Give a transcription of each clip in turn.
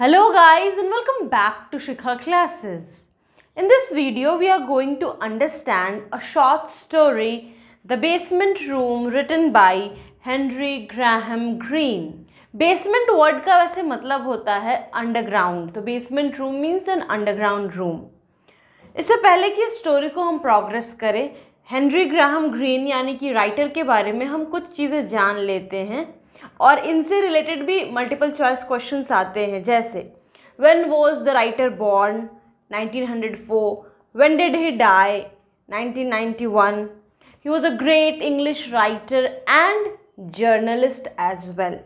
Hello guys and welcome back to Shikha classes. In this video we are going to understand a short story The Basement Room written by Henry Graham Greene. Basement word का वैसे मतलब होता है underground तो basement room means an underground room इससे पहले कि story को हम प्रोग्रेस करें हेनरी ग्राहम ग्रीन यानी कि राइटर के बारे में हम कुछ चीज़ें जान लेते हैं और इनसे रिलेटेड भी मल्टीपल चॉइस क्वेश्चन आते हैं जैसे when was the writer born 1904 he die nineteen ninety one he was a great English writer and journalist as well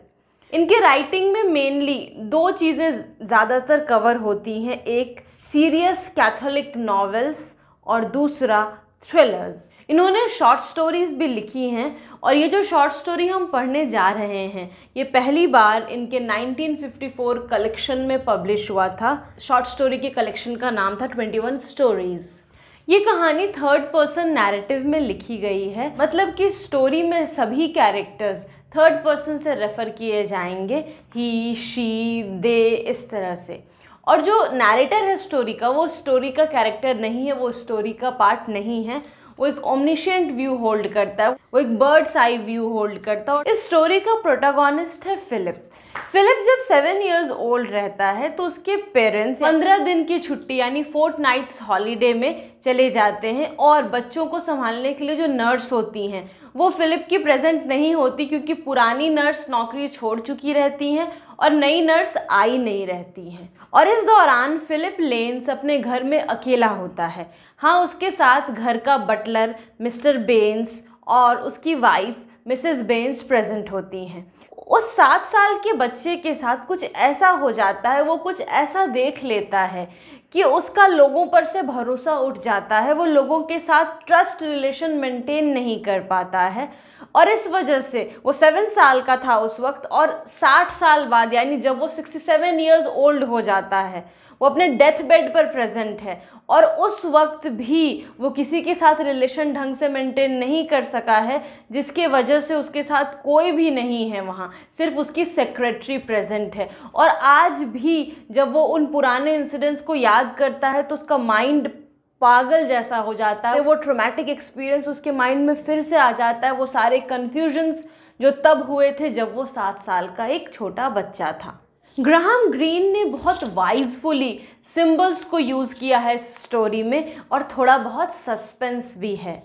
इनके राइटिंग में मेनली दो चीज़ें ज़्यादातर कवर होती हैं एक सीरियस कैथोलिक नॉवेल्स और दूसरा थ्रिलर्स इन्होंने शॉर्ट स्टोरीज भी लिखी हैं और ये जो शॉर्ट स्टोरी हम पढ़ने जा रहे हैं ये पहली बार इनके 1954 कलेक्शन में पब्लिश हुआ था शॉर्ट स्टोरी के कलेक्शन का नाम था 21 स्टोरीज़ ये कहानी थर्ड पर्सन नैरेटिव में लिखी गई है मतलब कि स्टोरी में सभी कैरेक्टर्स थर्ड पर्सन से रेफ़र किए जाएंगे ही शी दे इस तरह से और जो नैरेटर है स्टोरी का वो स्टोरी का कैरेक्टर नहीं है वो स्टोरी का पार्ट नहीं है वो एक ओमनिशियंट व्यू होल्ड करता है वो एक बर्ड्स आई व्यू होल्ड करता है इस स्टोरी का प्रोटागोनिस्ट है फिलिप फिलिप जब सेवन ईयर्स ओल्ड रहता है तो उसके पेरेंट्स पंद्रह दिन की छुट्टी यानी फोर्थ नाइट्स हॉलीडे में चले जाते हैं और बच्चों को संभालने के लिए जो नर्स होती हैं वो फिलिप की प्रेजेंट नहीं होती क्योंकि पुरानी नर्स नौकरी छोड़ चुकी रहती हैं और नई नर्स आई नहीं रहती हैं और इस दौरान फ़िलिप लेंस अपने घर में अकेला होता है हाँ उसके साथ घर का बटलर मिस्टर बेंस और उसकी वाइफ मिसेस बेंस प्रेजेंट होती हैं उस सात साल के बच्चे के साथ कुछ ऐसा हो जाता है वो कुछ ऐसा देख लेता है कि उसका लोगों पर से भरोसा उठ जाता है वो लोगों के साथ ट्रस्ट रिलेशन मेंटेन नहीं कर पाता है और इस वजह से वो सेवन साल का था उस वक्त और साठ साल बाद यानी जब वो सिक्सटी सेवन ईयर्स ओल्ड हो जाता है वो अपने डेथ बेड पर प्रेजेंट है और उस वक्त भी वो किसी के साथ रिलेशन ढंग से मेंटेन नहीं कर सका है जिसके वजह से उसके साथ कोई भी नहीं है वहाँ सिर्फ उसकी सेक्रेटरी प्रेजेंट है और आज भी जब वो उन पुराने इंसिडेंट्स को याद करता है तो उसका माइंड पागल जैसा हो जाता है वो ट्रोमेटिक एक्सपीरियंस उसके माइंड में फिर से आ जाता है वो सारे कन्फ्यूजन्स जो तब हुए थे जब वो सात साल का एक छोटा बच्चा था ग्राहम ग्रीन ने बहुत वाइजफुली सिंबल्स को यूज़ किया है इस स्टोरी में और थोड़ा बहुत सस्पेंस भी है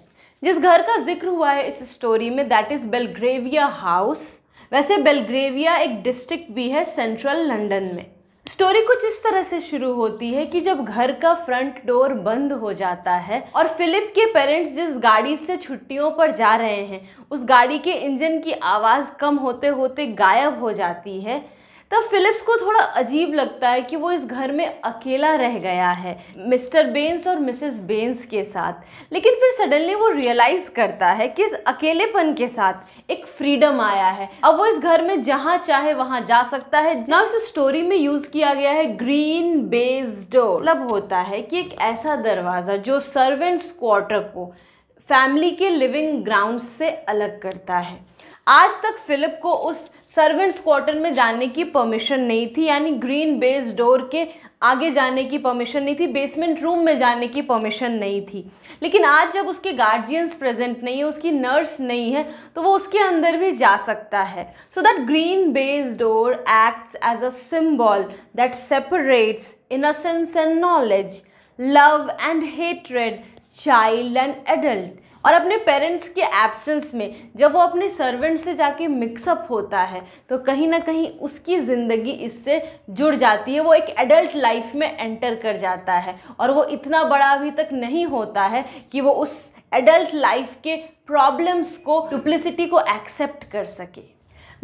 जिस घर का जिक्र हुआ है इस स्टोरी में दैट इज़ बेलग्रेविया हाउस वैसे बेलग्रेविया एक डिस्ट्रिक्ट भी है सेंट्रल लंदन में स्टोरी कुछ इस तरह से शुरू होती है कि जब घर का फ्रंट डोर बंद हो जाता है और फिलिप के पेरेंट्स जिस गाड़ी से छुट्टियों पर जा रहे हैं उस गाड़ी के इंजन की आवाज़ कम होते होते गायब हो जाती है तब तो फिलिप्स को थोड़ा अजीब लगता है कि वो इस घर में अकेला रह गया है मिस्टर बेंस और मिसेस बेंस के साथ लेकिन फिर सडनली वो रियलाइज़ करता है कि इस अकेलेपन के साथ एक फ्रीडम आया है अब वो इस घर में जहाँ चाहे वहाँ जा सकता है ना उस स्टोरी में यूज़ किया गया है ग्रीन बेज डोर मतलब होता है कि एक ऐसा दरवाज़ा जो सर्वेंट्स क्वार्टर को फैमिली के लिविंग ग्राउंड से अलग करता है आज तक फिलिप को उस सर्वेंट्स क्वार्टर में जाने की परमिशन नहीं थी यानी ग्रीन बेस डोर के आगे जाने की परमिशन नहीं थी बेसमेंट रूम में जाने की परमिशन नहीं थी लेकिन आज जब उसके गार्जियंस प्रेजेंट नहीं है उसकी नर्स नहीं है तो वो उसके अंदर भी जा सकता है so that green base door acts as a symbol that separates innocence and knowledge love and hatred child and adult और अपने पेरेंट्स के एब्सेंस में जब वो अपने सर्वेंट से जाके मिक्सअप होता है तो कहीं ना कहीं उसकी ज़िंदगी इससे जुड़ जाती है वो एक एडल्ट लाइफ में एंटर कर जाता है और वो इतना बड़ा अभी तक नहीं होता है कि वो उस एडल्ट लाइफ के प्रॉब्लम्स को डुप्लिसिटी को एक्सेप्ट कर सके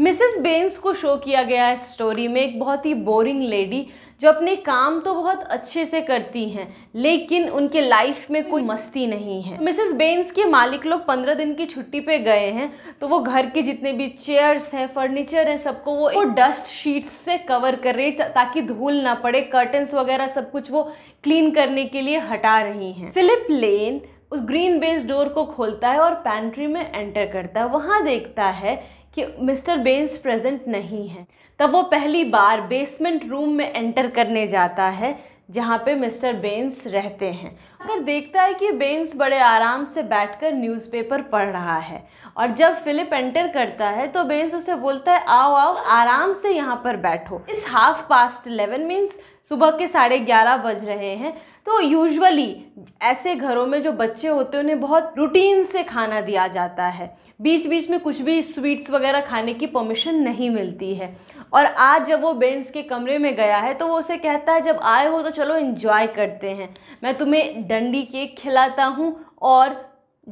मिसेस बेन्स को शो किया गया है स्टोरी में एक बहुत ही बोरिंग लेडी जो अपने काम तो बहुत अच्छे से करती हैं लेकिन उनके लाइफ में कोई मस्ती नहीं है मिसेस बेन्स के मालिक लोग पंद्रह दिन की छुट्टी पे गए हैं तो वो घर के जितने भी चेयर्स हैं फर्नीचर हैं सबको वो वो डस्ट शीट्स से कवर कर रही है ताकि धूल ना पड़े कर्टन्स वगैरह सब कुछ वो क्लीन करने के लिए हटा रही हैं फिलिप लेन उस ग्रीन बेस डोर को खोलता है और पैंट्री में एंटर करता है वहाँ देखता है कि मिस्टर बेन्स प्रेजेंट नहीं है तब वो पहली बार बेसमेंट रूम में एंटर करने जाता है जहाँ पे मिस्टर बेन्स रहते हैं अगर देखता है कि बेन्स बड़े आराम से बैठकर न्यूज़पेपर पढ़ रहा है और जब फिलिप एंटर करता है तो बेन्स उसे बोलता है आओ आओ आराम से यहाँ पर बैठो इस हाफ पास्ट इलेवन मीन्स सुबह के साढ़े ग्यारह बज रहे हैं तो यूजुअली ऐसे घरों में जो बच्चे होते हैं उन्हें बहुत रूटीन से खाना दिया जाता है बीच बीच में कुछ भी स्वीट्स वगैरह खाने की परमिशन नहीं मिलती है और आज जब वो बेंस के कमरे में गया है तो वो उसे कहता है जब आए हो तो चलो इन्जॉय करते हैं मैं तुम्हें डंडी केक खिलाता हूँ और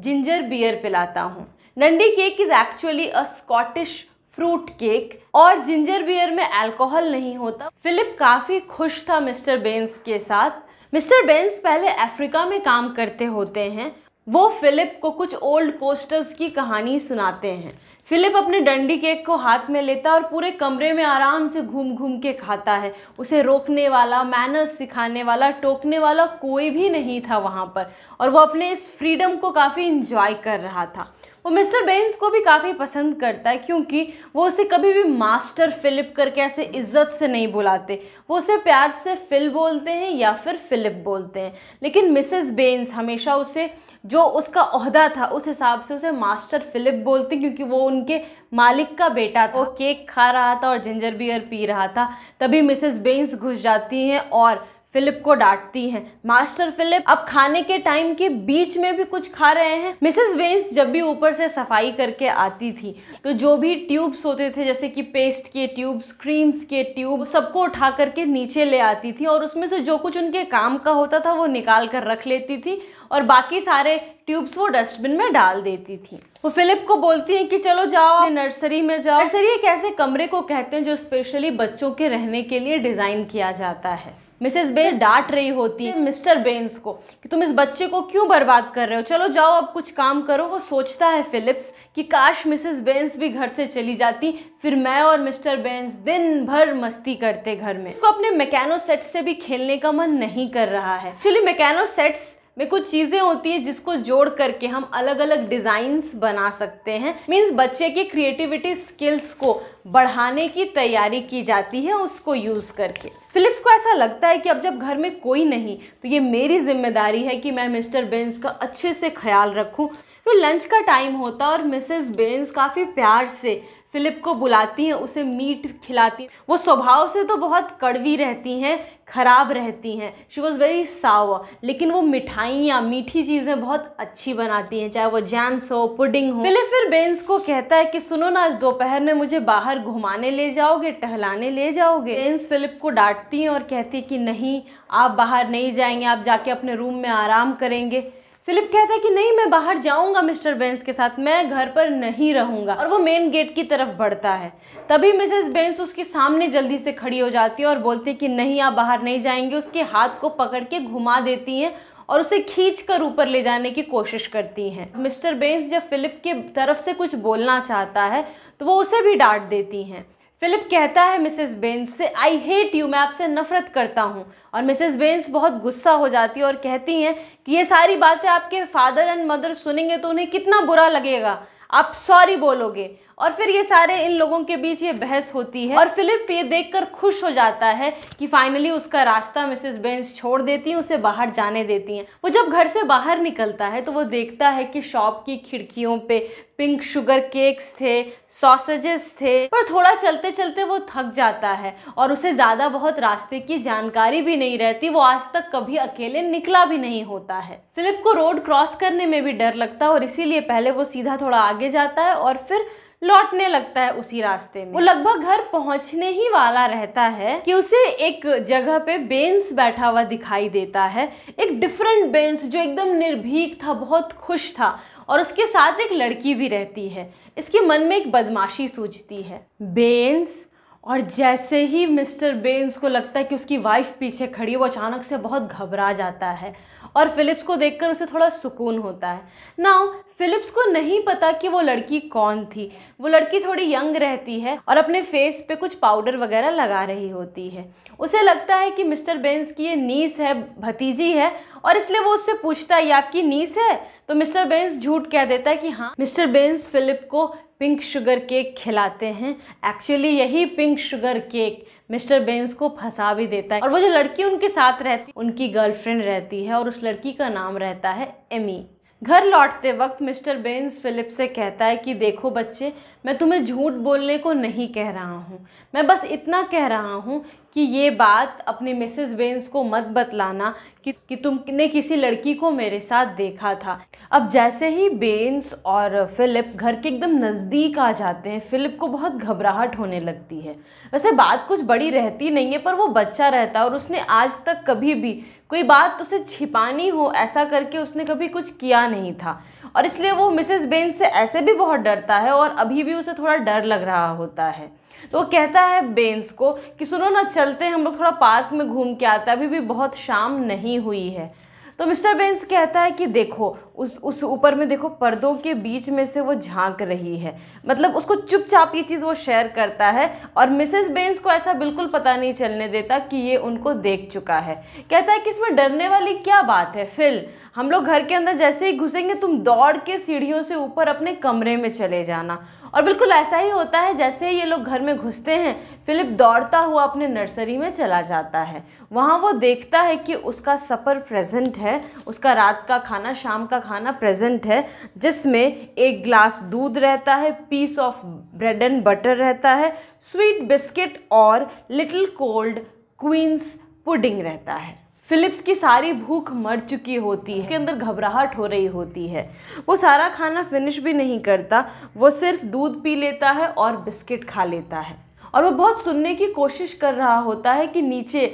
जिंजर बियर पिलाता हूँ Dundee cake is actually a Scottish fruit cake और जिंजर बियर में अल्कोहल नहीं होता फिलिप काफ़ी खुश था मिस्टर बेंस के साथ मिस्टर बेंस पहले अफ्रीका में काम करते होते हैं वो फिलिप को कुछ ओल्ड कोस्टर्स की कहानी सुनाते हैं फिलिप अपने डंडी केक को हाथ में लेता है और पूरे कमरे में आराम से घूम घूम के खाता है उसे रोकने वाला मैनर्स सिखाने वाला टोकने वाला कोई भी नहीं था वहाँ पर और वो अपने इस फ्रीडम को काफ़ी इंजॉय कर रहा था वो मिस्टर बेन्स को भी काफ़ी पसंद करता है क्योंकि वो उसे कभी भी मास्टर फ़िलिप करके ऐसे इज्जत से नहीं बुलाते वो उसे प्यार से फिल बोलते हैं या फिर फ़िलिप बोलते हैं लेकिन मिसेस बेन्स हमेशा उसे जो उसका अहदा था उस हिसाब से उसे मास्टर फ़िलिप बोलते क्योंकि वो उनके मालिक का बेटा था वो केक खा रहा था और जिंजर बियर पी रहा था तभी मिसेस बेन्स घुस जाती हैं और फिलिप को डांटती हैं मास्टर फिलिप अब खाने के टाइम के बीच में भी कुछ खा रहे हैं मिसेस वेंस जब भी ऊपर से सफाई करके आती थी तो जो भी ट्यूब्स होते थे जैसे कि पेस्ट के ट्यूब्स क्रीम्स के ट्यूब सबको उठा करके नीचे ले आती थी और उसमें से जो कुछ उनके काम का होता था वो निकाल कर रख लेती थी और बाकी सारे ट्यूब्स वो डस्टबिन में डाल देती थी वो फिलिप को बोलती हैं कि चलो जाओ नर्सरी में जाओ नर्सरी एक ऐसे कमरे को कहते हैं जो स्पेशली बच्चों के रहने के लिए डिज़ाइन किया जाता है मिसेस बेन डांट रही होती मिस्टर बेन्स को कि तुम इस बच्चे को क्यों बर्बाद कर रहे हो चलो जाओ अब कुछ काम करो वो सोचता है फिलिप्स कि काश मिसेस बेन्स भी घर से चली जाती फिर मैं और मिस्टर बेन्स दिन भर मस्ती करते घर में उसको अपने मैकेनो सेट से भी खेलने का मन नहीं कर रहा है एक्चुअली मैकेनो सेट्स में कुछ चीज़ें होती है जिसको जोड़ करके हम अलग अलग डिज़ाइंस बना सकते हैं मीन्स बच्चे की क्रिएटिविटी स्किल्स को बढ़ाने की तैयारी की जाती है उसको यूज़ करके फिलिप्स को ऐसा लगता है कि अब जब घर में कोई नहीं तो ये मेरी जिम्मेदारी है कि मैं मिस्टर बेंस का अच्छे से ख्याल रखूं तो लंच का टाइम होता और मिसेस बेंस काफ़ी प्यार से फिलिप को बुलाती हैं उसे मीट खिलाती हैं वो स्वभाव से तो बहुत कड़वी रहती हैं ख़राब रहती हैं शी वॉज़ वेरी साव लेकिन वो मिठाइयाँ मीठी चीज़ें बहुत अच्छी बनाती हैं चाहे वो जैम्स हो पुडिंग हो फिलिप फिर बेंस को कहता है कि सुनो ना आज दोपहर में मुझे बाहर घुमाने ले जाओगे टहलाने ले जाओगे बेंस फिलिप को डांटती हैं और कहती है कि नहीं आप बाहर नहीं जाएंगे आप जाके अपने रूम में आराम करेंगे फिलिप कहता है कि नहीं मैं बाहर जाऊंगा मिस्टर बेंस के साथ मैं घर पर नहीं रहूंगा और वो मेन गेट की तरफ बढ़ता है तभी मिसेस बेंस उसके सामने जल्दी से खड़ी हो जाती है और बोलती है कि नहीं आप बाहर नहीं जाएंगे उसके हाथ को पकड़ के घुमा देती हैं और उसे खींच कर ऊपर ले जाने की कोशिश करती हैं मिस्टर बेंस जब फिलिप के तरफ से कुछ बोलना चाहता है तो वो उसे भी डांट देती हैं फिलिप कहता है मिसेस बेंस से आई हेट यू मैं आपसे नफरत करता हूँ और मिसेस बेंस बहुत गुस्सा हो जाती है और कहती हैं कि ये सारी बातें आपके फादर एंड मदर सुनेंगे तो उन्हें कितना बुरा लगेगा आप सॉरी बोलोगे और फिर ये सारे इन लोगों के बीच ये बहस होती है और फिलिप ये देखकर खुश हो जाता है कि फाइनली उसका रास्ता मिसेस बेंस छोड़ देती हैं उसे बाहर जाने देती हैं वो जब घर से बाहर निकलता है तो वो देखता है कि शॉप की खिड़कियों पे पिंक शुगर केक्स थे सॉसेजेस थे पर थोड़ा चलते चलते वो थक जाता है और उसे ज़्यादा बहुत रास्ते की जानकारी भी नहीं रहती वो आज तक कभी अकेले निकला भी नहीं होता है फिलिप को रोड क्रॉस करने में भी डर लगता है और इसीलिए पहले वो सीधा थोड़ा आगे जाता है और फिर लौटने लगता है उसी रास्ते में वो लगभग घर पहुंचने ही वाला रहता है कि उसे एक जगह पे बेंस बैठा हुआ दिखाई देता है एक डिफरेंट बेंस जो एकदम निर्भीक था बहुत खुश था और उसके साथ एक लड़की भी रहती है इसके मन में एक बदमाशी सूझती है बेंस और जैसे ही मिस्टर बेन्स को लगता है कि उसकी वाइफ पीछे खड़ी वो अचानक से बहुत घबरा जाता है और फिलिप्स को देखकर उसे थोड़ा सुकून होता है नाउ फिलिप्स को नहीं पता कि वो लड़की कौन थी वो लड़की थोड़ी यंग रहती है और अपने फेस पे कुछ पाउडर वगैरह लगा रही होती है उसे लगता है कि मिस्टर बेंस की ये नीस है भतीजी है और इसलिए वो उससे पूछता है ये आपकी नीस है तो मिस्टर बेंस झूठ कह देता है कि हाँ मिस्टर बेंस फिलिप को पिंक शुगर केक खिलाते हैं एक्चुअली यही pink sugar cake Mr Baines को फंसा भी देता है और वो जो लड़की उनके साथ रहती उनकी गर्लफ्रेंड रहती है और उस लड़की का नाम रहता है एमी घर लौटते वक्त मिस्टर बेंस फिलिप से कहता है कि देखो बच्चे मैं तुम्हें झूठ बोलने को नहीं कह रहा हूँ मैं बस इतना कह रहा हूँ कि ये बात अपने मिसेस बेंस को मत बतलाना कि कि तुमने किसी लड़की को मेरे साथ देखा था अब जैसे ही बेंस और फिलिप घर के एकदम नज़दीक आ जाते हैं फिलिप को बहुत घबराहट होने लगती है वैसे बात कुछ बड़ी रहती नहीं है पर वो बच्चा रहता है और उसने आज तक कभी भी कोई बात उसे छिपानी हो ऐसा करके उसने कभी कुछ किया नहीं था और इसलिए वो मिसेस बेंस से ऐसे भी बहुत डरता है और अभी भी उसे थोड़ा डर लग रहा होता है तो वो कहता है बेंस को कि सुनो ना चलते हम लोग थोड़ा पार्क में घूम के आते हैं अभी भी बहुत शाम नहीं हुई है तो मिस्टर बेंस कहता है कि देखो उस उस ऊपर में देखो पर्दों के बीच में से वो झांक रही है मतलब उसको चुपचाप ये चीज़ वो शेयर करता है और मिसेस बेंस को ऐसा बिल्कुल पता नहीं चलने देता कि ये उनको देख चुका है कहता है कि इसमें डरने वाली क्या बात है फिल हम लोग घर के अंदर जैसे ही घुसेंगे तुम दौड़ के सीढ़ियों से ऊपर अपने कमरे में चले जाना और बिल्कुल ऐसा ही होता है जैसे ये लोग घर में घुसते हैं फिलिप दौड़ता हुआ अपने नर्सरी में चला जाता है वहाँ वो देखता है कि उसका सफ़र प्रेजेंट है उसका रात का खाना शाम का खाना प्रेजेंट है जिसमें एक ग्लास दूध रहता है piece of bread and butter रहता है स्वीट बिस्किट और लिटिल कोल्ड क्वींस पुडिंग रहता है फिलिप्स की सारी भूख मर चुकी होती है उसके अंदर घबराहट हो रही होती है वो सारा खाना फिनिश भी नहीं करता वो सिर्फ दूध पी लेता है और बिस्किट खा लेता है और वो बहुत सुनने की कोशिश कर रहा होता है कि नीचे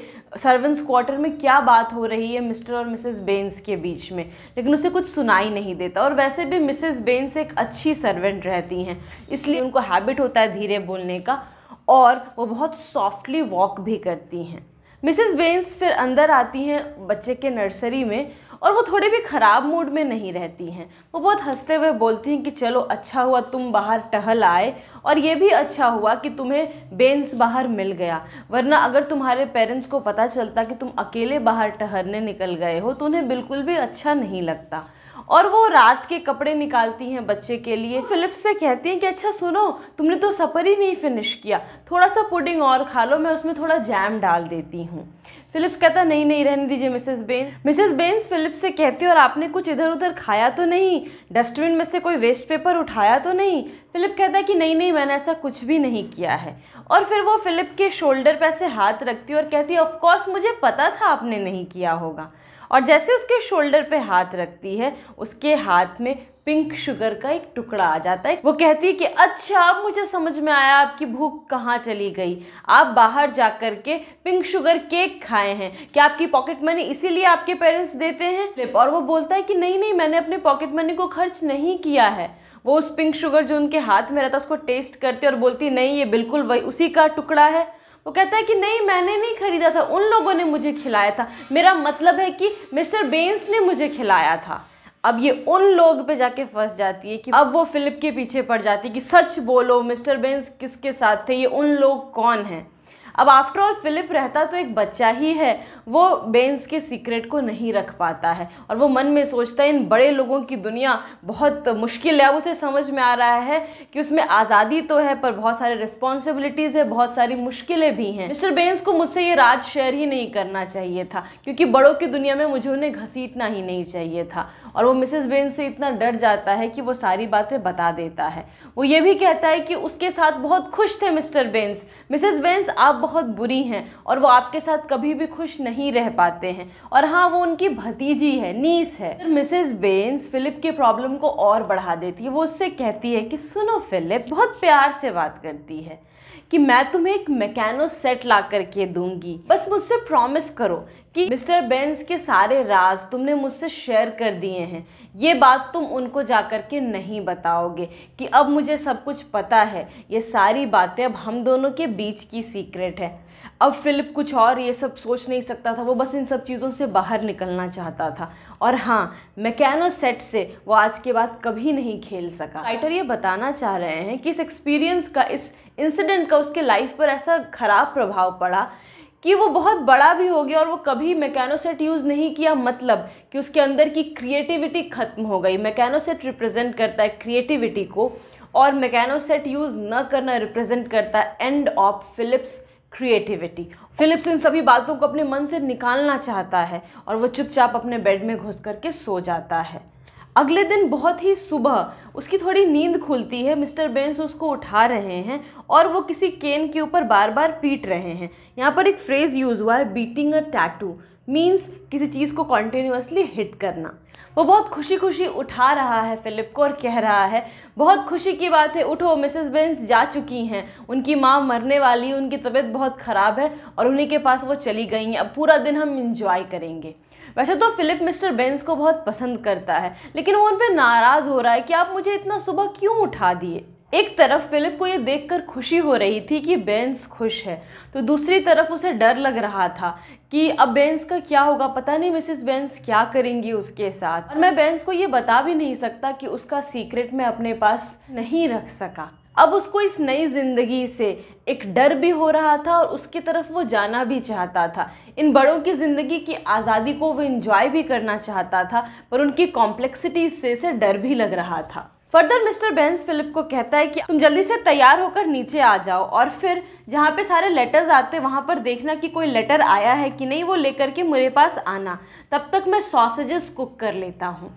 सर्वेंट्स क्वार्टर में क्या बात हो रही है मिस्टर और मिसेस बेन्स के बीच में लेकिन उसे कुछ सुनाई नहीं देता और वैसे भी मिसेस बेन्स एक अच्छी सर्वेंट रहती हैं इसलिए उनको हैबिट होता है धीरे बोलने का और वो बहुत सॉफ्टली वॉक भी करती हैं मिसेस बेंस फिर अंदर आती हैं बच्चे के नर्सरी में और वो थोड़े भी ख़राब मूड में नहीं रहती हैं वो बहुत हंसते हुए बोलती हैं कि चलो अच्छा हुआ तुम बाहर टहल आए और ये भी अच्छा हुआ कि तुम्हें बेंस बाहर मिल गया वरना अगर तुम्हारे पेरेंट्स को पता चलता कि तुम अकेले बाहर टहलने निकल गए हो तो उन्हें बिल्कुल भी अच्छा नहीं लगता और वो रात के कपड़े निकालती हैं बच्चे के लिए फिलिप से कहती हैं कि अच्छा सुनो तुमने तो सफ़र ही नहीं फिनिश किया थोड़ा सा पुडिंग और खा लो मैं उसमें थोड़ा जैम डाल देती हूँ फिलिप्स कहता नहीं नहीं रहने दीजिए मिसेस बेन्स मिसेस बेन्स फिलिप्स से कहती है और आपने कुछ इधर उधर खाया तो नहीं डस्टबिन में से कोई वेस्ट पेपर उठाया तो नहीं फिलिप कहता कि नहीं नहीं मैंने ऐसा कुछ भी नहीं किया है और फिर वो फिलिप के शोल्डर पर ऐसे हाथ रखती है और कहती है ऑफकोर्स मुझे पता था आपने नहीं किया होगा और जैसे उसके शोल्डर पे हाथ रखती है उसके हाथ में पिंक शुगर का एक टुकड़ा आ जाता है वो कहती है कि अच्छा अब मुझे समझ में आया आपकी भूख कहाँ चली गई आप बाहर जा कर के पिंक शुगर केक खाए हैं क्या आपकी पॉकेट मनी इसीलिए आपके पेरेंट्स देते हैं और वो बोलता है कि नहीं नहीं मैंने अपने पॉकेट मनी को खर्च नहीं किया है वो उस पिंक शुगर जो उनके हाथ में रहता है उसको टेस्ट करती है और बोलती नहीं ये बिल्कुल वही उसी का टुकड़ा है वो कहता है कि नहीं मैंने नहीं खरीदा था उन लोगों ने मुझे खिलाया था मेरा मतलब है कि मिस्टर बेंस ने मुझे खिलाया था अब ये उन लोग पे जाके फंस जाती है कि अब वो फिलिप के पीछे पड़ जाती है कि सच बोलो मिस्टर बेंस किसके साथ थे ये उन लोग कौन हैं अब आफ्टर ऑल फिलिप रहता तो एक बच्चा ही है वो बेंस के सीक्रेट को नहीं रख पाता है और वो मन में सोचता है इन बड़े लोगों की दुनिया बहुत मुश्किल है उसे समझ में आ रहा है कि उसमें आज़ादी तो है पर बहुत सारे रिस्पॉन्सिबिलिटीज़ है बहुत सारी मुश्किलें भी हैं मिस्टर बेंस को मुझसे ये राज शेयर ही नहीं करना चाहिए था क्योंकि बड़ों की दुनिया में मुझे उन्हें घसीटना ही नहीं चाहिए था और वो मिसेस बेंस से इतना डर जाता है कि वो सारी बातें बता देता है वो ये भी कहता है कि उसके साथ बहुत खुश थे मिस्टर बेंस मिसेस बेंस आप बहुत बुरी हैं और वो आपके साथ कभी भी खुश नहीं रह पाते हैं और हाँ वो उनकी भतीजी है नीस है तो मिसेस बेन्स फिलिप के प्रॉब्लम को और बढ़ा देती है वो उससे कहती है कि सुनो फिलिप बहुत प्यार से बात करती है कि मैं तुम्हें एक मैकेनो सेट ला करके दूंगी बस मुझसे प्रॉमिस करो कि मिस्टर बेंस के सारे राज तुमने मुझसे शेयर कर दिए हैं ये बात तुम उनको जा कर के नहीं बताओगे कि अब मुझे सब कुछ पता है ये सारी बातें अब हम दोनों के बीच की सीक्रेट है अब फ़िलिप कुछ और ये सब सोच नहीं सकता था वो बस इन सब चीज़ों से बाहर निकलना चाहता था और हाँ मैकेनो सेट से वो आज के बाद कभी नहीं खेल सका राइटर ये बताना चाह रहे हैं कि इस एक्सपीरियंस का इस इंसिडेंट का उसके लाइफ पर ऐसा ख़राब प्रभाव पड़ा कि वो बहुत बड़ा भी हो गया और वो कभी मैकेनोसेट यूज़ नहीं किया मतलब कि उसके अंदर की क्रिएटिविटी ख़त्म हो गई मैकेनोसेट रिप्रेजेंट करता है क्रिएटिविटी को और मैकेनोसेट यूज़ न करना रिप्रेजेंट करता है end of Philip's creativity Philip's इन सभी बातों को अपने मन से निकालना चाहता है और वो चुपचाप अपने बेड में घुस करके सो जाता है अगले दिन बहुत ही सुबह उसकी थोड़ी नींद खुलती है मिस्टर बेंस उसको उठा रहे हैं और वो किसी केन के ऊपर बार बार पीट रहे हैं यहाँ पर एक फ्रेज़ यूज़ हुआ है बीटिंग अ टैटू मीन्स किसी चीज़ को कॉन्टीन्यूसली हिट करना वो बहुत खुशी खुशी उठा रहा है फ़िलिप को और कह रहा है बहुत खुशी की बात है उठो मिसेस बेंस जा चुकी हैं उनकी माँ मरने वाली उनकी तबीयत बहुत ख़राब है और उन्हीं के पास वो चली गई हैं अब पूरा दिन हम इंजॉय करेंगे वैसे तो फ़िलिप मिस्टर बेंस को बहुत पसंद करता है लेकिन वो उन पर नाराज़ हो रहा है कि आप मुझे इतना सुबह क्यों उठा दिए एक तरफ फिलिप को ये देखकर खुशी हो रही थी कि बेंस खुश है तो दूसरी तरफ उसे डर लग रहा था कि अब बेंस का क्या होगा पता नहीं मिसेस बेंस क्या करेंगी उसके साथ और मैं बेंस को ये बता भी नहीं सकता कि उसका सीक्रेट मैं अपने पास नहीं रख सका अब उसको इस नई ज़िंदगी से एक डर भी हो रहा था और उसकी तरफ वो जाना भी चाहता था इन बड़ों की ज़िंदगी की आज़ादी को वो इन्जॉय भी करना चाहता था पर उनकी कॉम्प्लेक्सिटीज़ से इसे डर भी लग रहा था फर्दर मिस्टर बेंस फिलिप को कहता है कि तुम जल्दी से तैयार होकर नीचे आ जाओ और फिर जहाँ पे सारे लेटर्स आते वहाँ पर देखना कि कोई लेटर आया है कि नहीं वो लेकर के मेरे पास आना तब तक मैं सॉसेजेस कुक कर लेता हूँ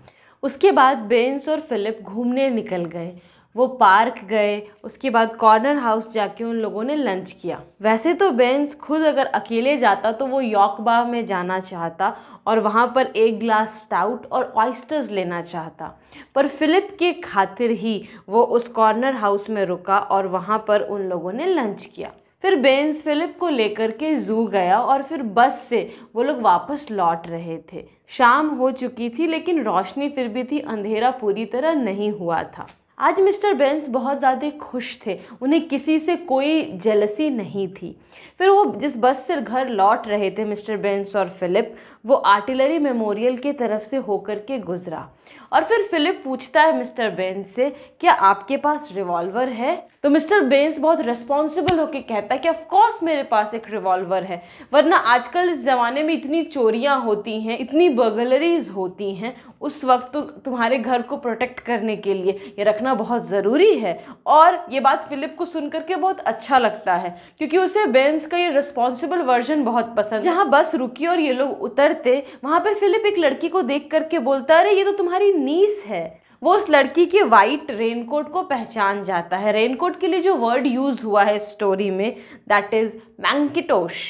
उसके बाद बेंस और फिलिप घूमने निकल गए वो पार्क गए उसके बाद कॉर्नर हाउस जाके उन लोगों ने लंच किया वैसे तो बेंस खुद अगर अकेले जाता तो वो यॉकबा में जाना चाहता और वहाँ पर एक ग्लास स्टाउट और ऑयस्टर्स लेना चाहता पर फिलिप के खातिर ही वो उस कॉर्नर हाउस में रुका और वहाँ पर उन लोगों ने लंच किया फिर बेंस फिलिप को लेकर के जू गया और फिर बस से वो लोग वापस लौट रहे थे शाम हो चुकी थी लेकिन रोशनी फिर भी थी अंधेरा पूरी तरह नहीं हुआ था आज मिस्टर बेंस बहुत ज़्यादा खुश थे उन्हें किसी से कोई जलसी नहीं थी फिर वो जिस बस से घर लौट रहे थे मिस्टर बेंस और फिलिप वो आर्टिलरी मेमोरियल की तरफ से होकर के गुजरा और फिर फिलिप पूछता है मिस्टर बेंस से क्या आपके पास रिवॉल्वर है तो मिस्टर बेंस बहुत रिस्पॉन्सिबल होकर कहता है कि ऑफकोर्स मेरे पास एक रिवॉल्वर है वरना आजकल इस ज़माने में इतनी चोरियाँ होती हैं इतनी बर्गलरीज होती हैं उस वक्त तो तुम्हारे घर को प्रोटेक्ट करने के लिए ये रखना बहुत ज़रूरी है और ये बात फिलिप को सुन करके बहुत अच्छा लगता है क्योंकि उसे बेंस का ये रिस्पॉन्सिबल वर्जन बहुत पसंद है जहाँ बस रुकी और ये लोग उतर करते वहाँ पर फिलिप एक लड़की को देख करके बोलता अरे ये तो तुम्हारी नीस है वो उस लड़की के वाइट रेनकोट को पहचान जाता है रेनकोट के लिए जो वर्ड यूज़ हुआ है स्टोरी में दैट इज़ मैंकिटोश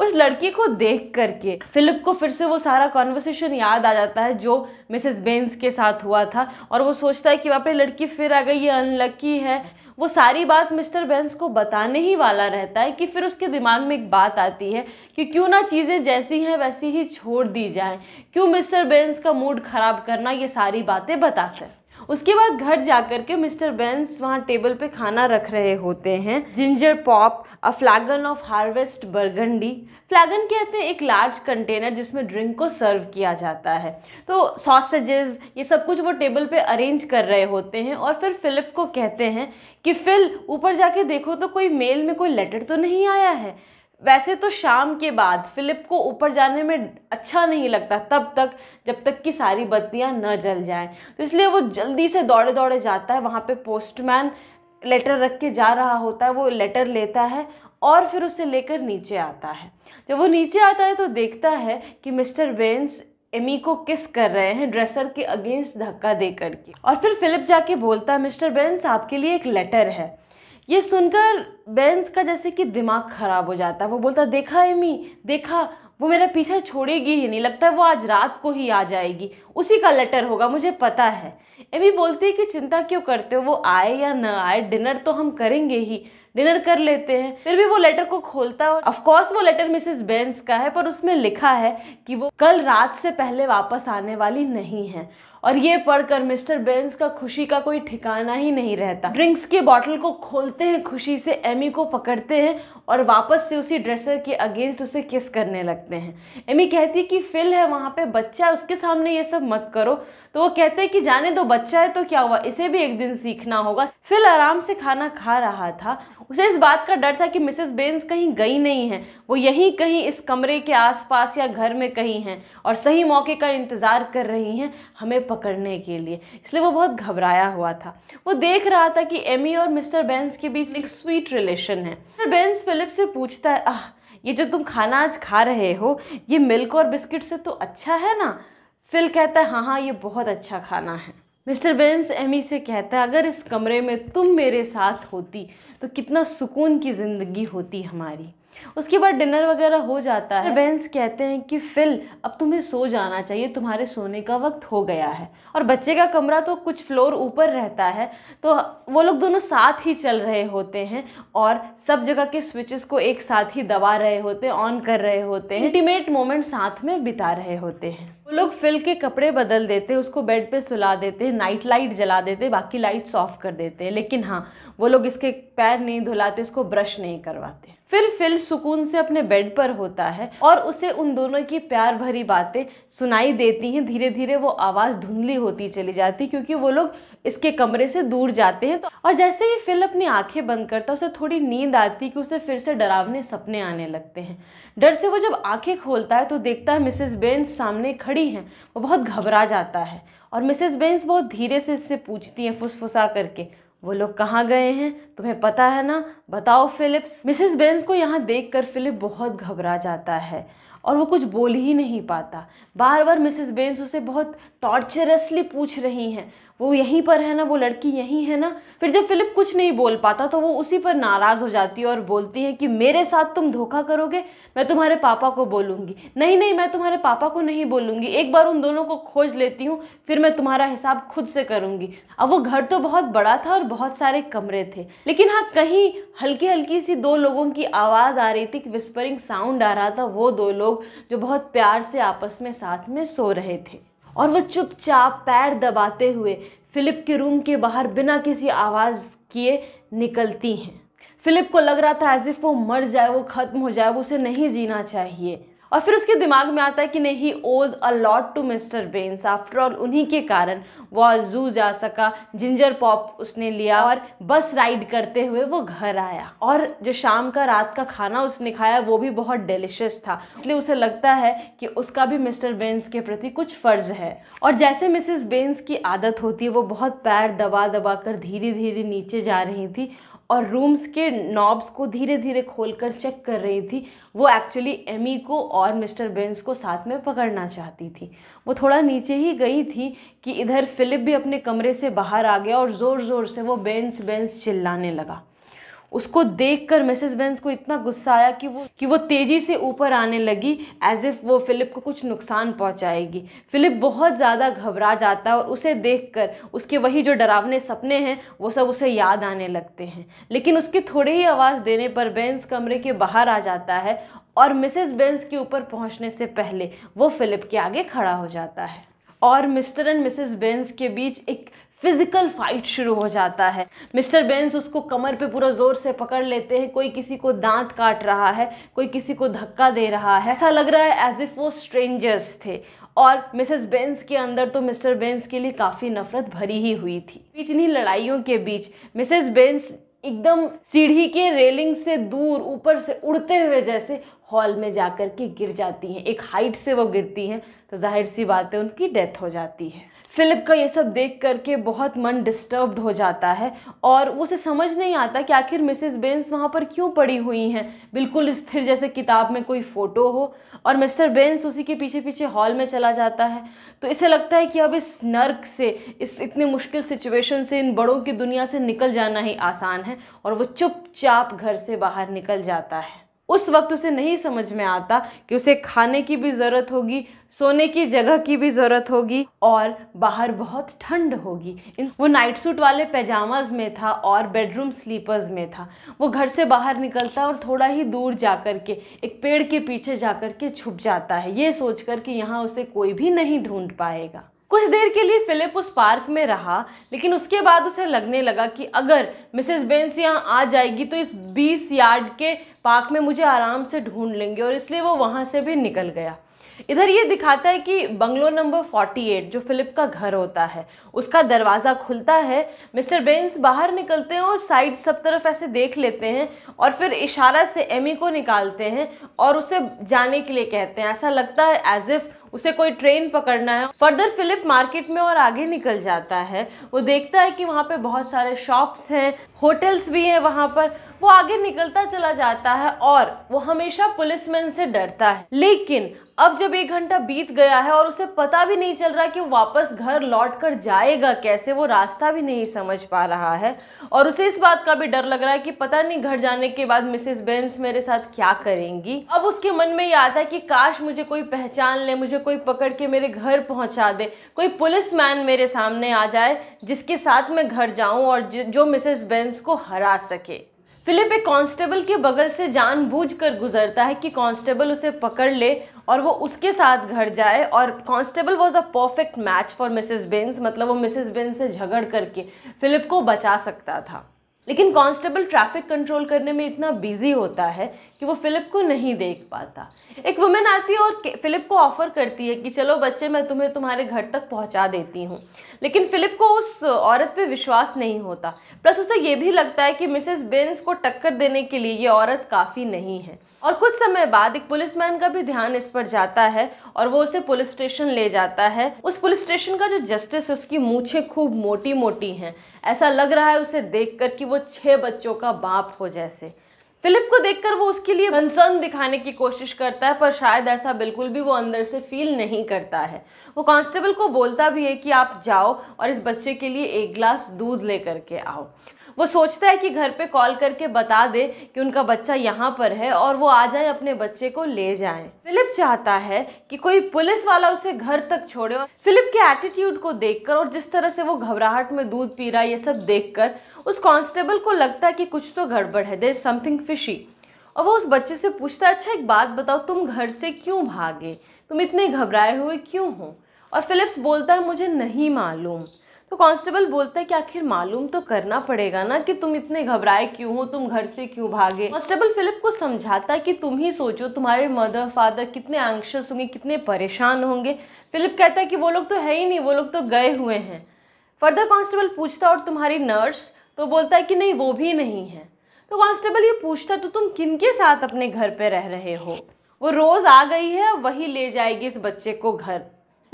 उस लड़की को देख करके फिलिप को फिर से वो सारा कॉन्वर्सेशन याद आ जाता है जो मिसेस बेंस के साथ हुआ था और वो सोचता है कि पे लड़की फिर आ गई ये अनलक्की है वो सारी बात मिस्टर बेंस को बताने ही वाला रहता है कि फिर उसके दिमाग में एक बात आती है कि क्यों ना चीज़ें जैसी हैं वैसी ही छोड़ दी जाएं क्यों मिस्टर बेंस का मूड ख़राब करना ये सारी बातें बताते हैं उसके बाद घर जा कर के मिस्टर बेंस वहाँ टेबल पे खाना रख रहे होते हैं ginger pop a flagon of harvest burgundy flagon कहते हैं एक लार्ज कंटेनर जिसमें ड्रिंक को सर्व किया जाता है तो सॉसेजेस ये सब कुछ वो टेबल पे अरेंज कर रहे होते हैं और फिर फिलिप को कहते हैं कि फिल ऊपर जाके देखो तो कोई मेल में कोई लेटर तो नहीं आया है वैसे तो शाम के बाद फ़िलिप को ऊपर जाने में अच्छा नहीं लगता तब तक जब तक कि सारी बत्तियां न जल जाएं तो इसलिए वो जल्दी से दौड़े दौड़े जाता है वहाँ पे पोस्टमैन लेटर रख के जा रहा होता है वो लेटर लेता है और फिर उसे लेकर नीचे आता है जब वो नीचे आता है तो देखता है कि मिस्टर बेंस एमी को किस कर रहे हैं ड्रेसर के अगेंस्ट धक्का दे करके और फिर फिलिप जाके बोलता है मिस्टर बेंस आपके लिए एक लेटर है ये सुनकर बेंस का जैसे कि दिमाग ख़राब हो जाता है वो बोलता देखा एमी देखा वो मेरा पीछा छोड़ेगी ही नहीं लगता है वो आज रात को ही आ जाएगी उसी का लेटर होगा मुझे पता है एमी बोलती है कि चिंता क्यों करते हो वो आए या न आए डिनर तो हम करेंगे ही डिनर कर लेते हैं फिर भी वो लेटर को खोलता है ऑफ कोर्स वो लेटर मिसेस बेंस का है पर उसमें लिखा है कि वो कल रात से पहले वापस आने वाली नहीं है और ये पढ़कर मिस्टर बेंस का खुशी का कोई ठिकाना ही नहीं रहता ड्रिंक्स की बॉटल को खोलते हैं खुशी से एमी को पकड़ते हैं और वापस से उसी ड्रेसर के अगेंस्ट उसे किस करने लगते हैं एमी कहती है कि फिल है वहाँ पे बच्चा है उसके सामने ये सब मत करो तो वो कहते हैं कि जाने दो बच्चा है तो क्या हुआ इसे भी एक दिन सीखना होगा फिल आराम से खाना खा रहा था उसे इस बात का डर था कि मिसेस बेन्स कहीं गई नहीं है वो यहीं कहीं इस कमरे के आसपास या घर में कहीं हैं और सही मौके का इंतज़ार कर रही हैं हमें पकड़ने के लिए इसलिए वो बहुत घबराया हुआ था वो देख रहा था कि एमी और मिस्टर बेंस के बीच एक स्वीट रिलेशन है मिस्टर बेंस फिलिप से पूछता है आह ये जो तुम खाना आज खा रहे हो ये मिल्क और बिस्किट से तो अच्छा है ना फिल कहता है हाँ हाँ ये बहुत अच्छा खाना है मिस्टर बेंस एमी से कहता है अगर इस कमरे में तुम मेरे साथ होती तो कितना सुकून की ज़िंदगी होती हमारी उसके बाद डिनर वगैरह हो जाता है बेंस कहते हैं कि फिल अब तुम्हें सो जाना चाहिए तुम्हारे सोने का वक्त हो गया है और बच्चे का कमरा तो कुछ फ्लोर ऊपर रहता है तो वो लोग दोनों साथ ही चल रहे होते हैं और सब जगह के स्विचेस को एक साथ ही दबा रहे होते हैं ऑन कर रहे होते हैं इंटीमेट मोमेंट साथ में बिता रहे होते हैं वो लोग फिल के कपड़े बदल देते हैं उसको बेड पे सुला देते हैं नाइट लाइट जला देते हैं बाकी लाइट्स ऑफ कर देते हैं लेकिन हाँ वो लोग इसके पैर नहीं धुलाते इसको ब्रश नहीं करवाते फिर फिल सुकून से अपने बेड पर होता है और उसे उन दोनों की प्यार भरी बातें सुनाई देती हैं धीरे धीरे वो आवाज़ धुंधली होती चली जाती क्योंकि वो लोग इसके कमरे से दूर जाते हैं तो और जैसे ही फिल अपनी आंखें बंद करता उसे थोड़ी नींद आती कि उसे फिर से डरावने सपने आने लगते हैं डर से वो जब आंखें खोलता है तो देखता है मिसेस बेंस सामने खड़ी हैं वो बहुत घबरा जाता है और मिसेस बेंस बहुत धीरे से इससे पूछती हैं फुसफुसा करके वो लोग कहाँ गए हैं तुम्हें पता है ना बताओ फ़िलिप्स मिसेस बेंस को यहाँ देखकर फ़िलिप बहुत घबरा जाता है और वो कुछ बोल ही नहीं पाता बार बार मिसेस बेंस उसे बहुत टॉर्चरसली पूछ रही हैं वो यहीं पर है ना वो लड़की यहीं है ना फिर जब फिलिप कुछ नहीं बोल पाता तो वो उसी पर नाराज़ हो जाती है और बोलती है कि मेरे साथ तुम धोखा करोगे मैं तुम्हारे पापा को बोलूँगी नहीं नहीं मैं तुम्हारे पापा को नहीं बोलूँगी एक बार उन दोनों को खोज लेती हूँ फिर मैं तुम्हारा हिसाब खुद से करूँगी अब वो घर तो बहुत बड़ा था और बहुत सारे कमरे थे लेकिन हाँ कहीं हल्की हल्की सी दो लोगों की आवाज़ आ रही थी विस्परिंग साउंड आ रहा था वो दो लोग जो बहुत प्यार से आपस में साथ में सो रहे थे और वह चुपचाप पैर दबाते हुए फ़िलिप के रूम के बाहर बिना किसी आवाज़ किए निकलती हैं फ़िलिप को लग रहा था एज इफ़ वो मर जाए वो ख़त्म हो जाए वो उसे नहीं जीना चाहिए और फिर उसके दिमाग में आता है कि नहीं he owes a lot to Mr Baines after all उन्हीं के कारण वह जू जा सका जिंजर पॉप उसने लिया और बस राइड करते हुए वो घर आया और जो शाम का रात का खाना उसने खाया वो भी बहुत डिलिशियस था इसलिए उसे लगता है कि उसका भी मिस्टर बेन्स के प्रति कुछ फ़र्ज है और जैसे मिसेस बेन्स की आदत होती है वो बहुत पैर दबा दबा कर धीरे धीरे नीचे जा रही थी और रूम्स के नॉब्स को धीरे धीरे खोलकर चेक कर रही थी वो एक्चुअली एमी को और मिस्टर बेंस को साथ में पकड़ना चाहती थी वो थोड़ा नीचे ही गई थी कि इधर फिलिप भी अपने कमरे से बाहर आ गया और ज़ोर ज़ोर से वो बेंस बेंस चिल्लाने लगा उसको देखकर मिसेस बेंस को इतना गुस्सा आया कि वो कि वो तेज़ी से ऊपर आने लगी एज इफ़ वो फ़िलिप को कुछ नुकसान पहुंचाएगी फ़िलिप बहुत ज़्यादा घबरा जाता है और उसे देखकर उसके वही जो डरावने सपने हैं वो सब उसे याद आने लगते हैं लेकिन उसके थोड़े ही आवाज़ देने पर बेंस कमरे के बाहर आ जाता है और मिसेस बेंस के ऊपर पहुंचने से पहले वो फ़िलिप के आगे खड़ा हो जाता है और मिस्टर एंड मिसेस बेंस के बीच एक फिजिकल फाइट शुरू हो जाता है मिस्टर बेंस उसको कमर पे पूरा जोर से पकड़ लेते हैं कोई किसी को दांत काट रहा है कोई किसी को धक्का दे रहा है ऐसा लग रहा है एज इफ वो स्ट्रेंजर्स थे और मिसेस बेंस के अंदर तो मिस्टर बेंस के लिए काफ़ी नफरत भरी ही हुई थी इन्हीं लड़ाइयों के बीच मिसेस बेंस एकदम सीढ़ी के रेलिंग से दूर ऊपर से उड़ते हुए जैसे हॉल में जाकर के गिर जाती हैं एक हाइट से वो गिरती हैं तो जाहिर सी बात है उनकी डेथ हो जाती है फिलिप का ये सब देख करके बहुत मन डिस्टर्ब्ड हो जाता है और उसे समझ नहीं आता कि आखिर मिसेस बेंस वहाँ पर क्यों पड़ी हुई हैं बिल्कुल स्थिर जैसे किताब में कोई फ़ोटो हो और मिस्टर बेंस उसी के पीछे पीछे हॉल में चला जाता है तो इसे लगता है कि अब इस नर्क से इस इतने मुश्किल सिचुएशन से इन बड़ों की दुनिया से निकल जाना ही आसान है और वो चुपचाप घर से बाहर निकल जाता है उस वक्त उसे नहीं समझ में आता कि उसे खाने की भी ज़रूरत होगी सोने की जगह की भी ज़रूरत होगी और बाहर बहुत ठंड होगी इन वो नाइट सूट वाले पैजामाज में था और बेडरूम स्लीपर्स में था वो घर से बाहर निकलता और थोड़ा ही दूर जा कर के एक पेड़ के पीछे जा कर के छुप जाता है ये सोच कर कि यहाँ उसे कोई भी नहीं ढूंढ पाएगा कुछ देर के लिए फिलिप उस पार्क में रहा लेकिन उसके बाद उसे लगने लगा कि अगर मिसेस बेंस यहाँ आ जाएगी तो इस बीस यार्ड के पार्क में मुझे आराम से ढूंढ लेंगे और इसलिए वो वहाँ से भी निकल गया इधर ये दिखाता है कि बंगलो नंबर 48 जो फिलिप का घर होता है उसका दरवाज़ा खुलता है मिस्टर बेंस बाहर निकलते हैं और साइड सब तरफ ऐसे देख लेते हैं और फिर इशारा से एमी को निकालते हैं और उसे जाने के लिए कहते हैं ऐसा लगता है एज इफ़ उसे कोई ट्रेन पकड़ना है फर्दर फिलिप मार्केट में और आगे निकल जाता है वो देखता है कि वहाँ पे बहुत सारे शॉप्स हैं होटल्स भी हैं वहाँ पर वो आगे निकलता चला जाता है और वो हमेशा पुलिसमैन से डरता है लेकिन अब जब एक घंटा बीत गया है और उसे पता भी नहीं चल रहा कि वो वापस घर लौट कर जाएगा कैसे वो रास्ता भी नहीं समझ पा रहा है और उसे इस बात का भी डर लग रहा है कि पता नहीं घर जाने के बाद मिसेस बेंस मेरे साथ क्या करेंगी अब उसके मन में ये आता है कि काश मुझे कोई पहचान ले मुझे कोई पकड़ के मेरे घर पहुंचा दे कोई पुलिस मैन मेरे सामने आ जाए जिसके साथ मैं घर जाऊं और जो मिसेस बेंस को हरा सके फिलिप एक कांस्टेबल के बगल से जानबूझकर गुजरता है कि कांस्टेबल उसे पकड़ ले और वो उसके साथ घर जाए और constable was a perfect match for Mrs Baines मतलब वो मिसेस बेंस से झगड़ करके फिलिप को बचा सकता था लेकिन कांस्टेबल ट्रैफिक कंट्रोल करने में इतना बिजी होता है कि वो फ़िलिप को नहीं देख पाता एक वुमेन आती है और फ़िलिप को ऑफ़र करती है कि चलो बच्चे मैं तुम्हें तुम्हारे घर तक पहुंचा देती हूँ लेकिन फ़िलिप को उस औरत पे विश्वास नहीं होता प्लस उसे ये भी लगता है कि मिसेस बेंस को टक्कर देने के लिए ये औरत काफ़ी नहीं है और कुछ समय बाद एक पुलिसमैन का भी ध्यान इस पर जाता है और वो उसे पुलिस स्टेशन ले जाता है उस पुलिस स्टेशन का जो जस्टिस है उसकी मूछे खूब मोटी मोटी हैं ऐसा लग रहा है उसे देखकर कि वो छः बच्चों का बाप हो जैसे फिलिप को देखकर वो उसके लिए कंसर्न दिखाने की कोशिश करता है पर शायद ऐसा बिल्कुल भी वो अंदर से फील नहीं करता है वो कांस्टेबल को बोलता भी है कि आप जाओ और इस बच्चे के लिए एक गिलास दूध लेकर के आओ वो सोचता है कि घर पे कॉल करके बता दे कि उनका बच्चा यहाँ पर है और वो आ जाए अपने बच्चे को ले जाए फिलिप चाहता है कि कोई पुलिस वाला उसे घर तक छोड़े और फिलिप के एटीट्यूड को देखकर और जिस तरह से वो घबराहट में दूध पी रहा है ये सब देखकर उस कांस्टेबल को लगता है कि कुछ तो गड़बड़ है देर इज समथिंग फिशी और वो उस बच्चे से पूछता है अच्छा एक बात बताओ तुम घर से क्यों भागे तुम इतने घबराए हुए क्यों हो और फिलिप्स बोलता है मुझे नहीं मालूम तो कांस्टेबल बोलता है कि आखिर मालूम तो करना पड़ेगा ना कि तुम इतने घबराए क्यों हो तुम घर से क्यों भागे कांस्टेबल फिलिप को समझाता है कि तुम ही सोचो तुम्हारे मदर फादर कितने एंक्शस होंगे कितने परेशान होंगे फिलिप कहता है कि वो लोग तो है ही नहीं वो लोग तो गए हुए हैं फर्दर कांस्टेबल पूछता और तुम्हारी नर्स तो बोलता है कि नहीं वो भी नहीं है तो कांस्टेबल ये पूछता तो तुम किन के साथ अपने घर पर रह रहे हो वो रोज़ आ गई है वही ले जाएगी इस बच्चे को घर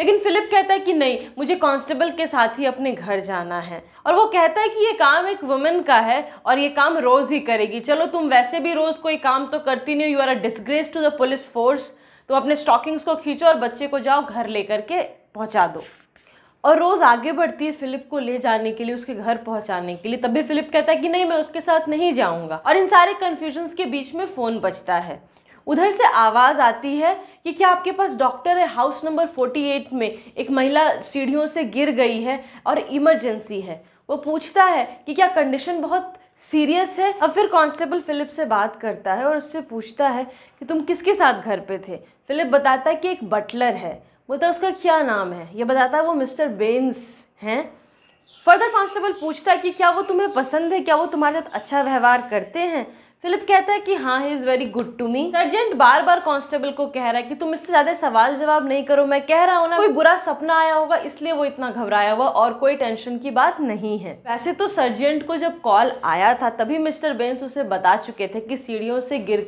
लेकिन फिलिप कहता है कि नहीं मुझे कांस्टेबल के साथ ही अपने घर जाना है और वो कहता है कि ये काम एक वुमेन का है और ये काम रोज़ ही करेगी चलो तुम वैसे भी रोज़ कोई काम तो करती नहीं हो you are a disgrace to the police force तो अपने स्टॉकिंग्स को खींचो और बच्चे को जाओ घर ले करके पहुँचा दो और रोज़ आगे बढ़ती है फिलिप को ले जाने के लिए उसके घर पहुंचाने के लिए तभी फिलिप कहता है कि नहीं मैं उसके साथ नहीं जाऊंगा और इन सारे कन्फ्यूजन्स के बीच में फ़ोन बजता है उधर से आवाज़ आती है कि क्या आपके पास डॉक्टर है हाउस नंबर 48 में एक महिला सीढ़ियों से गिर गई है और इमरजेंसी है वो पूछता है कि क्या कंडीशन बहुत सीरियस है अब फिर कांस्टेबल फिलिप से बात करता है और उससे पूछता है कि तुम किसके साथ घर पे थे फिलिप बताता है कि एक बटलर है बोलता तो है उसका क्या नाम है ये बताता है वो मिस्टर बेन्स हैं फर्दर कांस्टेबल पूछता है कि क्या वो तुम्हें पसंद है क्या वो तुम्हारे साथ अच्छा व्यवहार करते हैं फिलिप कहता है कि हाँ he is very good to me sergeant बार बार कांस्टेबल को कह रहा है कि तुम इससे ज़्यादा सवाल जवाब नहीं करो मैं कह रहा हूँ ना कोई बुरा सपना आया होगा इसलिए वो इतना घबराया हुआ और कोई टेंशन की बात नहीं है वैसे तो सर्जेंट को जब कॉल आया था तभी मिस्टर बेंस उसे बता चुके थे कि सीढ़ियों से गिर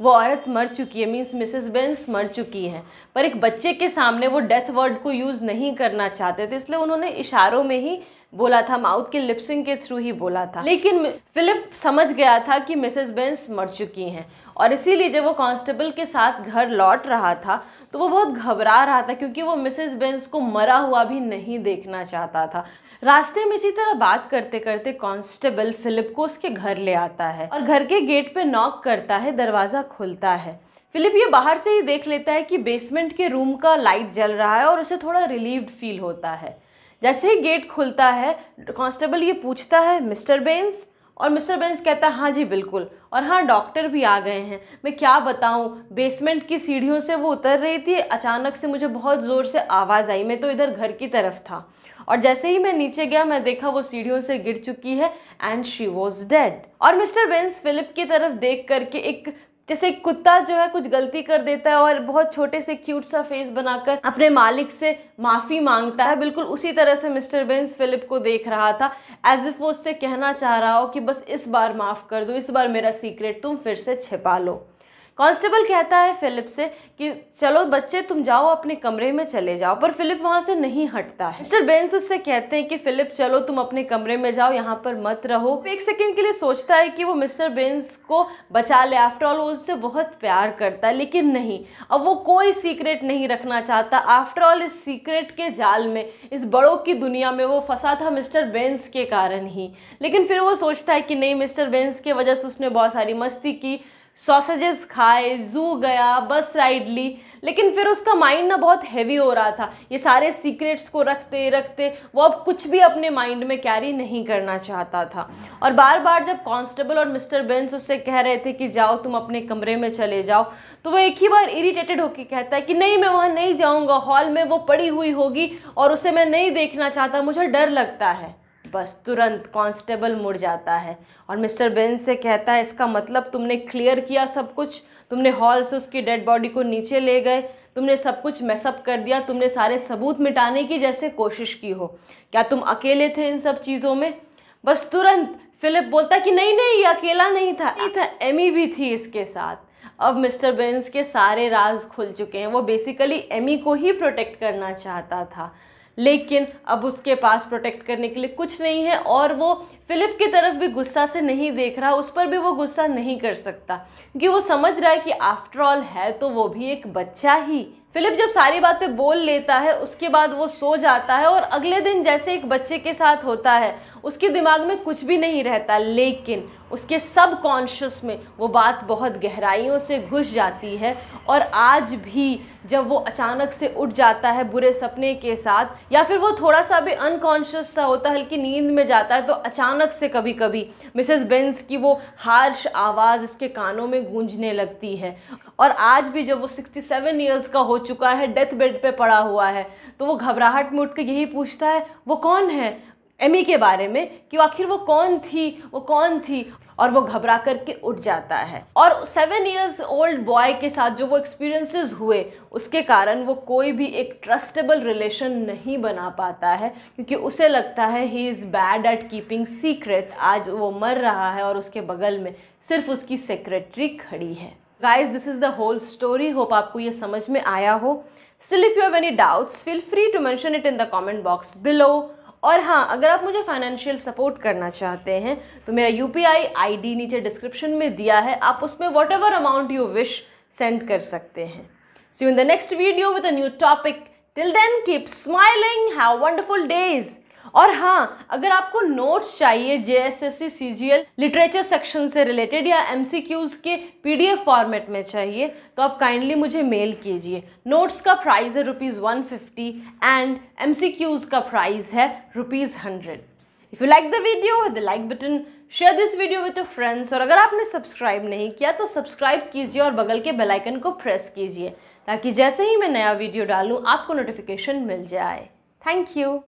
वो औरत मर चुकी है मीन्स मिसेस बेंस मर चुकी हैं पर एक बच्चे के सामने वो डेथ वर्ड को यूज़ नहीं करना चाहते थे इसलिए उन्होंने इशारों में ही बोला था माउथ के लिपसिंग के थ्रू ही बोला था लेकिन फिलिप समझ गया था कि मिसेस बेंस मर चुकी हैं और इसीलिए जब वो कांस्टेबल के साथ घर लौट रहा था तो वो बहुत घबरा रहा था क्योंकि वो मिसेस बेंस को मरा हुआ भी नहीं देखना चाहता था रास्ते में इसी तरह बात करते करते कांस्टेबल फिलिप को उसके घर ले आता है और घर के गेट पे नॉक करता है दरवाज़ा खुलता है फिलिप ये बाहर से ही देख लेता है कि बेसमेंट के रूम का लाइट जल रहा है और उसे थोड़ा रिलीव्ड फील होता है जैसे ही गेट खुलता है कांस्टेबल ये पूछता है मिस्टर बेंस और मिस्टर बेंस कहता है हाँ जी बिल्कुल और हाँ डॉक्टर भी आ गए हैं मैं क्या बताऊँ बेसमेंट की सीढ़ियों से वो उतर रही थी अचानक से मुझे बहुत ज़ोर से आवाज़ आई मैं तो इधर घर की तरफ था और जैसे ही मैं नीचे गया मैं देखा वो सीढ़ियों से गिर चुकी है एंड शी वॉज डेड और मिस्टर बेंस फिलिप की तरफ देख करके एक जैसे कुत्ता जो है कुछ गलती कर देता है और बहुत छोटे से क्यूट सा फेस बनाकर अपने मालिक से माफ़ी मांगता है बिल्कुल उसी तरह से मिस्टर बेंस फिलिप को देख रहा था एज इफ वो उससे कहना चाह रहा हो कि बस इस बार माफ़ कर दो इस बार मेरा सीक्रेट तुम फिर से छिपा लो कांस्टेबल कहता है फिलिप से कि चलो बच्चे तुम जाओ अपने कमरे में चले जाओ पर फिलिप वहाँ से नहीं हटता है मिस्टर बेंस उससे कहते हैं कि फिलिप चलो तुम अपने कमरे में जाओ यहाँ पर मत रहो एक सेकेंड के लिए सोचता है कि वो मिस्टर बेंस को बचा ले आफ्टरऑल वो उससे बहुत प्यार करता है लेकिन नहीं अब वो कोई सीक्रेट नहीं रखना चाहता आफ्टरऑल इस सीक्रेट के जाल में इस बड़ों की दुनिया में वो फंसा था मिस्टर बेंस के कारण ही लेकिन फिर वो सोचता है कि नहीं मिस्टर बेंस के वजह से उसने बहुत सारी मस्ती की सॉसेजेस खाए जू गया बस राइड ली लेकिन फिर उसका माइंड ना बहुत हैवी हो रहा था ये सारे सीक्रेट्स को रखते रखते वो अब कुछ भी अपने माइंड में कैरी नहीं करना चाहता था और बार बार जब कांस्टेबल और मिस्टर बेंस उससे कह रहे थे कि जाओ तुम अपने कमरे में चले जाओ तो वो एक ही बार इरीटेटेड होकर कहता है कि नहीं मैं वहाँ नहीं जाऊँगा हॉल में वो पड़ी हुई होगी और उसे मैं नहीं देखना चाहता मुझे डर लगता है बस तुरंत कांस्टेबल मुड़ जाता है और मिस्टर बेन से कहता है इसका मतलब तुमने क्लियर किया सब कुछ तुमने हॉल से उसकी डेड बॉडी को नीचे ले गए तुमने सब कुछ मैसअप कर दिया तुमने सारे सबूत मिटाने की जैसे कोशिश की हो क्या तुम अकेले थे इन सब चीज़ों में बस तुरंत फिलिप बोलता कि नहीं नहीं ये अकेला नहीं था नहीं था एमी भी थी इसके साथ अब मिस्टर बेंस के सारे राज खुल चुके हैं वो बेसिकली एमी को ही प्रोटेक्ट करना चाहता था लेकिन अब उसके पास प्रोटेक्ट करने के लिए कुछ नहीं है और वो फ़िलिप की तरफ भी गुस्सा से नहीं देख रहा उस पर भी वो गुस्सा नहीं कर सकता क्योंकि वो समझ रहा है कि आफ्टर ऑल है तो वो भी एक बच्चा ही फिलिप जब सारी बातें बोल लेता है उसके बाद वो सो जाता है और अगले दिन जैसे एक बच्चे के साथ होता है उसके दिमाग में कुछ भी नहीं रहता लेकिन उसके सब कॉन्शियस में वो बात बहुत गहराइयों से घुस जाती है और आज भी जब वो अचानक से उठ जाता है बुरे सपने के साथ या फिर वो थोड़ा सा भी अनकॉन्शियस सा होता है हल्की नींद में जाता है तो अचानक से कभी कभी मिसेस बेंस की वो हार्श आवाज़ उसके कानों में गूंजने लगती है और आज भी जब वो 67 इयर्स का हो चुका है डेथ बेड पे पड़ा हुआ है तो वो घबराहट में उठ के यही पूछता है वो कौन है एमी e के बारे में कि आखिर वो कौन थी वो कौन थी और वो घबरा करके उठ जाता है और सेवन ईयर्स ओल्ड बॉय के साथ जो वो एक्सपीरियंसेस हुए उसके कारण वो कोई भी एक ट्रस्टेबल रिलेशन नहीं बना पाता है क्योंकि उसे लगता है he is bad at keeping secrets आज वो मर रहा है और उसके बगल में सिर्फ उसकी सेक्रेटरी खड़ी है guys this is the whole story hope आपको ये समझ में आया हो still if you have any doubts feel free to mention it in the comment box below और हाँ अगर आप मुझे फाइनेंशियल सपोर्ट करना चाहते हैं तो मेरा U P I I D नीचे डिस्क्रिप्शन में दिया है आप उसमें whatever amount you wish send कर सकते हैं so in the next video with a new topic till then keep smiling have wonderful days और हाँ अगर आपको नोट्स चाहिए J S S C C G L literature section से related या एम सी क्यूज़ के पी डी एफ फॉर्मेट में चाहिए तो आप काइंडली मुझे मेल कीजिए नोट्स का प्राइस है rupees one fifty and M C Qs का प्राइस है rupees hundred if you like the video the like button share this video with your friends और अगर आपने सब्सक्राइब नहीं किया तो सब्सक्राइब कीजिए और बगल के बेल आइकन को प्रेस कीजिए ताकि जैसे ही मैं नया वीडियो डालूँ आपको नोटिफिकेशन मिल जाए थैंक यू